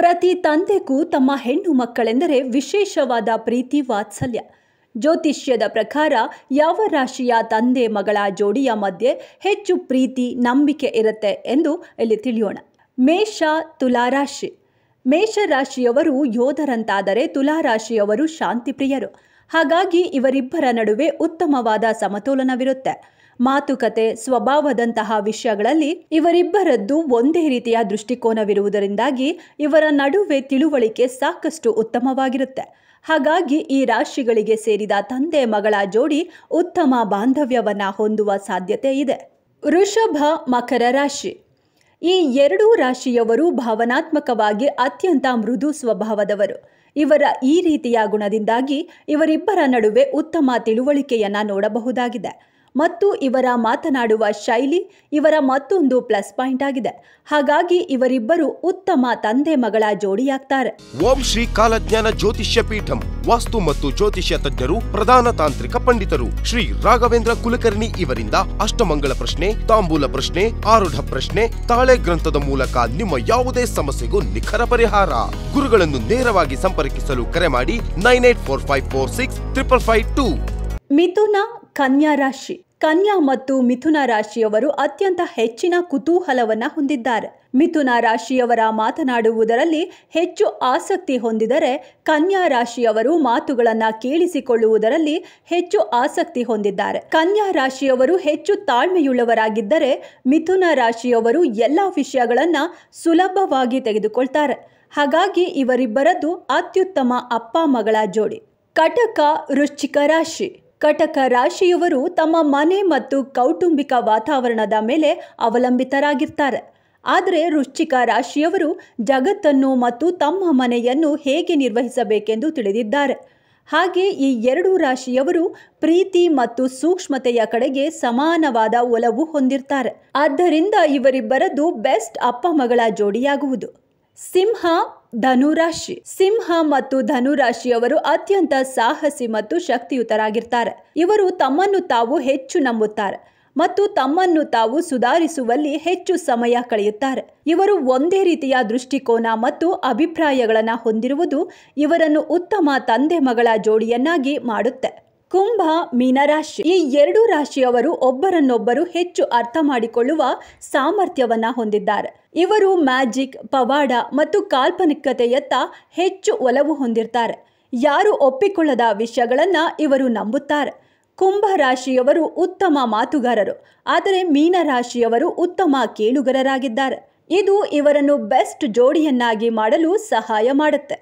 ಪ್ರತಿ ತಂದೆಗೂ ತಮ್ಮ ಹೆಣ್ಣು ಮಕ್ಕಳೆಂದರೆ ವಿಶೇಷವಾದ ಪ್ರೀತಿ ವಾತ್ಸಲ್ಯ ಜ್ಯೋತಿಷ್ಯದ ಪ್ರಕಾರ ಯಾವ ರಾಶಿಯ ತಂದೆ ಮಗಳ ಜೋಡಿಯ ಮಧ್ಯೆ ಹೆಚ್ಚು ಪ್ರೀತಿ ನಂಬಿಕೆ ಇರುತ್ತೆ ಎಂದು ಇಲ್ಲಿ ತಿಳಿಯೋಣ ಮೇಷ ತುಲಾರಾಶಿ ಮೇಷರಾಶಿಯವರು ಯೋಧರಂತಾದರೆ ತುಲಾರಾಶಿಯವರು ಶಾಂತಿಪ್ರಿಯರು ಹಾಗಾಗಿ ಇವರಿಬ್ಬರ ನಡುವೆ ಉತ್ತಮವಾದ ಸಮತೋಲನವಿರುತ್ತೆ ಮಾತುಕತೆ ಸ್ವಭಾವದಂತಹ ವಿಷಯಗಳಲ್ಲಿ ಇವರಿಬ್ಬರದ್ದು ಒಂದೇ ರೀತಿಯ ದೃಷ್ಟಿಕೋನವಿರುವುದರಿಂದಾಗಿ ಇವರ ನಡುವೆ ತಿಳುವಳಿಕೆ ಸಾಕಷ್ಟು ಉತ್ತಮವಾಗಿರುತ್ತೆ ಹಾಗಾಗಿ ಈ ರಾಶಿಗಳಿಗೆ ಸೇರಿದ ತಂದೆ ಮಗಳ ಜೋಡಿ ಉತ್ತಮ ಬಾಂಧವ್ಯವನ್ನ ಹೊಂದುವ ಸಾಧ್ಯತೆ ಇದೆ ವೃಷಭ ಮಕರ ರಾಶಿ ಈ ಎರಡೂ ರಾಶಿಯವರು ಭಾವನಾತ್ಮಕವಾಗಿ ಅತ್ಯಂತ ಮೃದು ಸ್ವಭಾವದವರು ಇವರ ಈ ರೀತಿಯ ಗುಣದಿಂದಾಗಿ ಇವರಿಬ್ಬರ ನಡುವೆ ಉತ್ತಮ ತಿಳುವಳಿಕೆಯನ್ನ ನೋಡಬಹುದಾಗಿದೆ ಮತ್ತು ಇವರ ಮಾತನಾಡುವ ಶೈಲಿ ಇವರ ಮತ್ತೊಂದು ಪ್ಲಸ್ ಪಾಯಿಂಟ್ ಆಗಿದೆ ಹಾಗಾಗಿ ಇವರಿಬ್ಬರು ಉತ್ತಮ ತಂದೆ ಮಗಳ ಜೋಡಿಯಾಗ್ತಾರೆ ಓಂ ಶ್ರೀ ಕಾಲಜ್ಞಾನ ಜ್ಯೋತಿಷ್ಯ ಪೀಠಂ ವಾಸ್ತು ಮತ್ತು ಜ್ಯೋತಿಷ್ಯ ತಜ್ಞರು ಪ್ರಧಾನ ತಾಂತ್ರಿಕ ಪಂಡಿತರು ಶ್ರೀ ರಾಘವೇಂದ್ರ ಕುಲಕರ್ಣಿ ಇವರಿಂದ ಅಷ್ಟಮಂಗಳ ಪ್ರಶ್ನೆ ತಾಂಬೂಲ ಪ್ರಶ್ನೆ ಆರುಢ ಪ್ರಶ್ನೆ ತಾಳೆ ಗ್ರಂಥದ ಮೂಲಕ ನಿಮ್ಮ ಯಾವುದೇ ಸಮಸ್ಯೆಗೂ ನಿಖರ ಪರಿಹಾರ ಗುರುಗಳನ್ನು ನೇರವಾಗಿ ಸಂಪರ್ಕಿಸಲು ಕರೆ ಮಾಡಿ nine eight four five four six triple five two ಮಿಥುನ ಕನ್ಯಾ ರಾಶಿ ಕನ್ಯಾ ಮತ್ತು ಮಿಥುನ ರಾಶಿಯವರು ಅತ್ಯಂತ ಹೆಚ್ಚಿನ ಕುತೂಹಲವನ್ನು ಹೊಂದಿದ್ದಾರೆ ಮಿಥುನ ರಾಶಿಯವರ ಮಾತನಾಡುವುದರಲ್ಲಿ ಹೆಚ್ಚು ಆಸಕ್ತಿ ಹೊಂದಿದರೆ ಕನ್ಯಾ ರಾಶಿಯವರು ಮಾತುಗಳನ್ನು ಕೇಳಿಸಿಕೊಳ್ಳುವುದರಲ್ಲಿ ಹೆಚ್ಚು ಆಸಕ್ತಿ ಹೊಂದಿದ್ದಾರೆ ಕನ್ಯಾ ರಾಶಿಯವರು ಹೆಚ್ಚು ತಾಳ್ಮೆಯುಳ್ಳವರಾಗಿದ್ದರೆ ಮಿಥುನ ರಾಶಿಯವರು ಎಲ್ಲ ವಿಷಯಗಳನ್ನು ಸುಲಭವಾಗಿ ತೆಗೆದುಕೊಳ್ತಾರೆ ಹಾಗಾಗಿ ಇವರಿಬ್ಬರದ್ದು ಅತ್ಯುತ್ತಮ ಅಪ್ಪ ಮಗಳ ಜೋಡಿ ಕಟಕ ವೃಶ್ಚಿಕ ರಾಶಿ ಕಟಕ ರಾಶಿಯವರು ತಮ್ಮ ಮನೆ ಮತ್ತು ಕೌಟುಂಬಿಕ ವಾತಾವರಣದ ಮೇಲೆ ಅವಲಂಬಿತರಾಗಿರ್ತಾರೆ ಆದರೆ ವೃಶ್ಚಿಕ ರಾಶಿಯವರು ಜಗತ್ತನ್ನು ಮತ್ತು ತಮ್ಮ ಮನೆಯನ್ನು ಹೇಗೆ ನಿರ್ವಹಿಸಬೇಕೆಂದು ತಿಳಿದಿದ್ದಾರೆ ಹಾಗೆ ಈ ಎರಡೂ ರಾಶಿಯವರು ಪ್ರೀತಿ ಮತ್ತು ಸೂಕ್ಷ್ಮತೆಯ ಕಡೆಗೆ ಸಮಾನವಾದ ಒಲವು ಹೊಂದಿರ್ತಾರೆ ಆದ್ದರಿಂದ ಇವರಿಬ್ಬರದ್ದು ಬೆಸ್ಟ್ ಅಪ್ಪ ಮಗಳ ಜೋಡಿಯಾಗುವುದು ಸಿಂಹ ಧನುರಾಶಿ ಸಿಂಹ ಮತ್ತು ಧನುರಾಶಿಯವರು ಅತ್ಯಂತ ಸಾಹಸಿ ಮತ್ತು ಶಕ್ತಿಯುತರಾಗಿರ್ತಾರೆ ಇವರು ತಮ್ಮನ್ನು ತಾವು ಹೆಚ್ಚು ನಂಬುತ್ತಾರೆ ಮತ್ತು ತಮ್ಮನ್ನು ತಾವು ಸುಧಾರಿಸುವಲ್ಲಿ ಹೆಚ್ಚು ಸಮಯ ಕಳೆಯುತ್ತಾರೆ ಇವರು ಒಂದೇ ರೀತಿಯ ದೃಷ್ಟಿಕೋನ ಮತ್ತು ಅಭಿಪ್ರಾಯಗಳನ್ನು ಹೊಂದಿರುವುದು ಇವರನ್ನು ಉತ್ತಮ ತಂದೆ ಮಗಳ ಜೋಡಿಯನ್ನಾಗಿ ಮಾಡುತ್ತೆ ಕುಂಭ ಮೀನರಾಶಿ ಈ ಎರಡು ರಾಶಿಯವರು ಒಬ್ಬರನ್ನೊಬ್ಬರು ಹೆಚ್ಚು ಅರ್ಥ ಮಾಡಿಕೊಳ್ಳುವ ಸಾಮರ್ಥ್ಯವನ್ನ ಹೊಂದಿದ್ದಾರೆ ಇವರು ಮ್ಯಾಜಿಕ್ ಪವಾಡ ಮತ್ತು ಕಾಲ್ಪನಿಕತೆಯತ್ತ ಹೆಚ್ಚು ಒಲವು ಹೊಂದಿರ್ತಾರೆ ಯಾರು ಒಪ್ಪಿಕೊಳ್ಳದ ವಿಷಯಗಳನ್ನು ಇವರು ನಂಬುತ್ತಾರೆ ಕುಂಭ ರಾಶಿಯವರು ಉತ್ತಮ ಮಾತುಗಾರರು ಆದರೆ ಮೀನರಾಶಿಯವರು ಉತ್ತಮ ಕೇಳುಗರರಾಗಿದ್ದಾರೆ ಇದು ಇವರನ್ನು ಬೆಸ್ಟ್ ಜೋಡಿಯನ್ನಾಗಿ ಮಾಡಲು ಸಹಾಯ ಮಾಡುತ್ತೆ